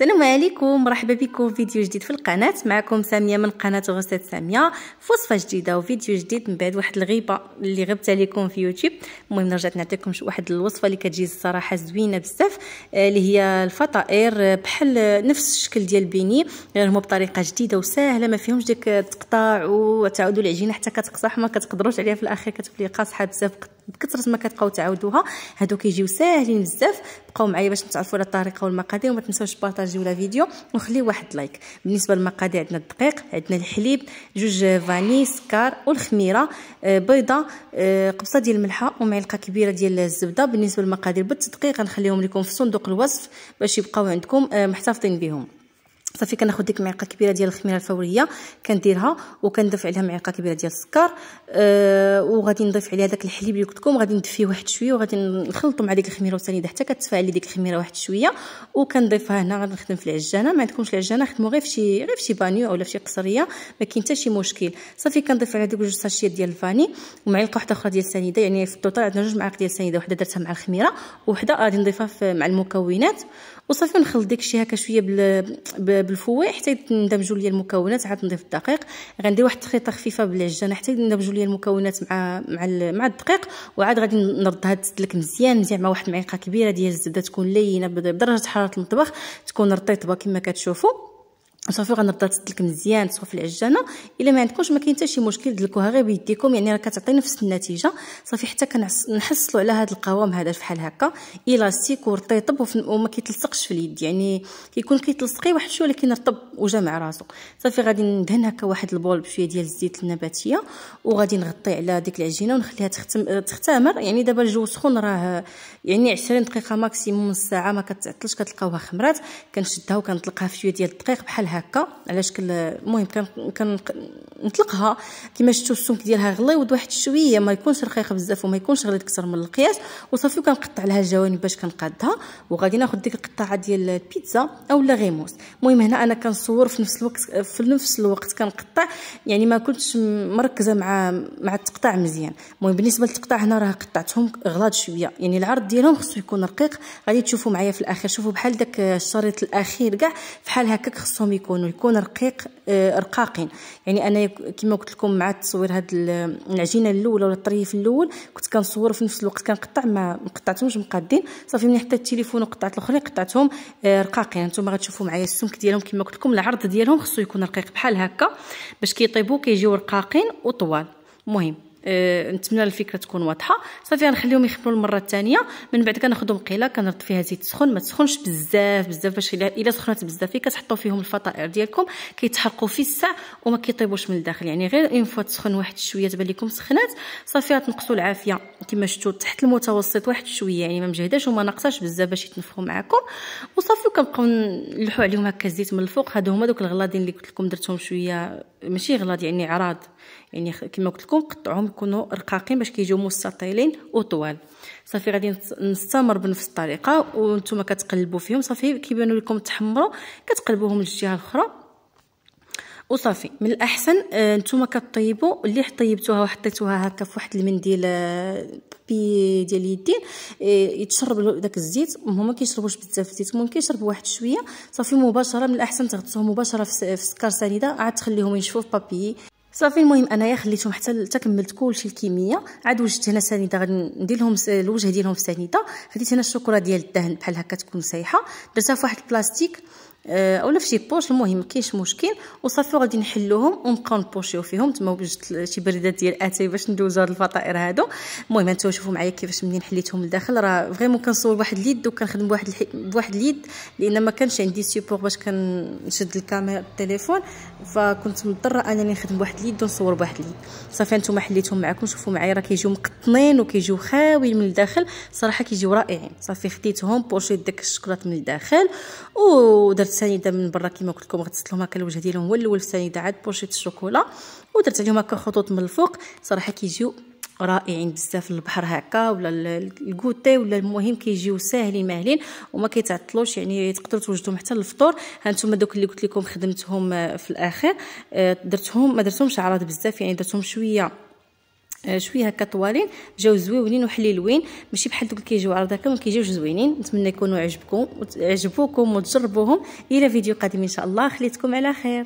السلام عليكم مرحبا بكم في فيديو جديد في القناه معكم ساميه من قناه غرسات ساميه وصفه جديده وفيديو جديد من بعد واحد الغيبه اللي غبت عليكم في يوتيوب المهم رجعت نعطيكم واحد الوصفه اللي كتجي الصراحه زوينه بزاف آه، اللي هي الفطائر آه، بحال نفس الشكل ديال البيني غير هما بطريقه جديده وسهله ما فيهمش ديك التقطاع وتعاودوا العجينه حتى كتقصح ما كتقدروش عليها في الاخير كتولي قاصحه بزاف بكثره ما كتبقاو تعاودوها هادو كيجيو ساهلين بزاف بقاو معايا باش نتعرفوا على الطريقه والمقادير وما تنساوش بارطاجيو لا فيديو وخليو واحد لايك بالنسبه للمقادير عندنا الدقيق عندنا الحليب جوج فاني سكر والخميره آه، بيضه آه، قبصه ديال الملحه ومعلقه كبيره ديال الزبده بالنسبه للمقادير بالتدقيق غنخليهم لكم في صندوق الوصف باش يبقاو عندكم آه، محتفظين بهم صافي كناخذ ديك المعلقه كبيره ديال الخميره الفوريه كنديرها وكنضيف عليها معلقه كبيره ديال السكر أه وغادي نضيف عليها داك الحليب اللي قلت لكم غادي ندفيه واحد شويه وغادي نخلطو مع ديك الخميره والسنيده حتى كتفاعل لي ديك الخميره واحد شويه وكنضيفها هنا غادي نخدم في العجانه ما عندكمش العجانه خدمو غير فشي شي غير فشي شي بانيو اولا فشي شي قصريه ما كاين حتى شي مشكل صافي كنضيف عليها ديك جوج ساشيات ديال الفاني ومعلقه واحده اخرى ديال السنيده يعني في التوتال عندنا جوج معالق ديال السنيده وحده درتها مع الخميره وواحده غادي نضيفها مع المكونات وصافي نخلط الشيء هكا شويه بال بالفواح حتى يندمجوا ليا المكونات عاد نضيف الدقيق غندير واحد التخليطه خفيفه بالعجانه حتى يندمجوا ليا المكونات مع مع مع الدقيق وعاد غادي نردها تسلك مزيان مزيان مع واحد المعيقه كبيره ديال الزبده تكون لينه بدرجه حراره المطبخ تكون رطيطبه كما كتشوفوا صافي غنبدا لك مزيان تسخن في العجانه الا ما عندكمش ما كاين حتى شي مشكل دلكوها غير بيديكم يعني راه كتعطي نفس النتيجه صافي حتى كنحصلوا على هذا القوام هذا فحال هكا الاستيك ورطيطب وما كيتلصقش في اليد يعني كيكون كيتلصقي واحد شويه ولكن رطب وجامع راسو صافي غادي ندهن هكا واحد البول بشويه ديال الزيت النباتيه وغادي نغطي على ديك العجينه ونخليها تختم تختمر يعني دابا الجو سخون راه يعني 20 دقيقه ماكسيموم نص ساعه ما كتعطلش كتلقاوها خمرات كنشدها وكنطلقها في شويه ديال الدقيق بحال هكا على شكل المهم كنطلقها كما شفتوا السمك ديالها غليظ واحد شويه ما يكونش رقيق بزاف وما يكونش غليظ اكثر من القياس وصافي وكنقطع لها الجوانب باش كنقادها وغادي ناخذ ديك القطعه ديال البيتزا اولا غيموس المهم هنا انا كنصور في نفس الوقت في نفس الوقت كنقطع يعني ما كنتش مركزه مع مع التقطاع مزيان المهم بالنسبه للتقطاع هنا راه قطعتهم غلاط شويه يعني العرض ديالهم خصو يكون رقيق غادي تشوفوا معايا في الاخير شوفوا بحال داك الشريط الاخير كاع فحال هكاك خصهم يكونوا يكون رقيق آه، رقاقين يعني انا كما قلت لكم مع تصوير هاد العجينه الاولى ولا الطريف الاول كنت كنصور في نفس الوقت كنقطع ما قطعتهمش مقادين صافي من حتى التليفون وقطعت الاخرين قطعتهم آه، رقاقين نتوما غتشوفوا معايا السمك ديالهم كما قلت لكم العرض ديالهم خصو يكون رقيق بحال هكا باش كيطيبوا كيجيو رقاقين وطوال مهم أه نتمنى الفكره تكون واضحه صافي غنخليهم يخمروا المره الثانيه من بعد كناخذوا مقيله كنرد فيها زيت سخون ما تسخنش بزاف بزاف باش الا سخنات بزاف كتحطوا فيهم الفطائر ديالكم كيتحرقوا في الساع وما كيطيبوش من الداخل يعني غير اون فوا تسخن واحد شويه تبان لكم سخنات صافي غتنقصوا العافيه كما شفتوا تحت المتوسط واحد شويه يعني ما مجهداش وما ناقصاش بزاف باش يتنفخوا معكم وصافي كنبقاو نلحوا عليهم هكا الزيت من الفوق هادو هما دوك الغلاضين اللي قلت لكم درتهم شويه ماشي غلاض يعني عراض يعني كما قلت لكم قطعوهم يكونوا رقاقين باش كيجيو مستطيلين وطوال صافي غادي نستمر بنفس الطريقه وانتم كتقلبوا فيهم صافي كيبانوا لكم تحمروا كتقلبوهم للجهه الاخرى وصافي من الاحسن آه، نتوما كطيبوا اللي طيبتوها وحطيتوها هكا في واحد المنديل آه، بي ديال اليدين آه، يتشرب داك الزيت هما كيشربوش بزاف الزيت ممكن يشربوا واحد شويه صافي مباشره من الاحسن تغطسوهم مباشره في سكر سنيده عاد تخليهم ينشفوا في بابي صافي المهم انايا خليتهم حتى تكملت كلشي الكميه عاد وجدت هنا سنيده غادي ندير لهم الوجه ديالهم في سنيده خديت هنا الشوكولا ديال الدهن بحال هكا تكون سايحه درتها في واحد البلاستيك آه، اولا فشي بوش المهم كاينش مشكل وصافي غادي نحلوهم ونبقاو نبوشيو فيهم تما وجدت شي بريدات ديال اتاي باش ندوزو هاد الفطائر هادو المهم انتو شوفوا معايا كيفاش منين حليتهم لداخل راه فريمون كنصور بواحد اليد وكنخدم بواحد بواحد اليد لان ما كانش عندي سيبور باش كنشد الكاميرا التليفون فكنت مضطره انني نخدم بواحد اليد ونصور بواحد اليد صافي انتم حليتهم معكم شوفوا معايا راه كيجيو مقطنين وكيجيو خاويين من الداخل صراحه كيجيو رائعين صافي خديتهم بوشيت داك الشكلاط من الداخل ودرت سنيده من برا كيما قلت لكم غتسلت لهم هكا الوجه ديالهم هو الاول في السنيده عاد بورشيت الشوكولا ودرت عليهم هكا خطوط من الفوق صراحه كيجيو رائعين بزاف البحر هكا ولا الكوتي ولا المهم كيجيو ساهلين ماهلين وما كيتعطلوش يعني تقدروا توجدوهم حتى للفطور هانتوما دوك اللي قلت لكم خدمتهم آه، في الاخر آه، درتهم ما درتهمش عراض بزاف يعني درتهم شويه آه، شويه هكا طوالين جاو زويونين وحليلوين ماشي بحال دوك اللي كيجيو عرض هكا ما كيجيوش زوينين نتمنى يكونوا عجبكم عجبوكم وتجربوهم الى فيديو قادم ان شاء الله خليتكم على خير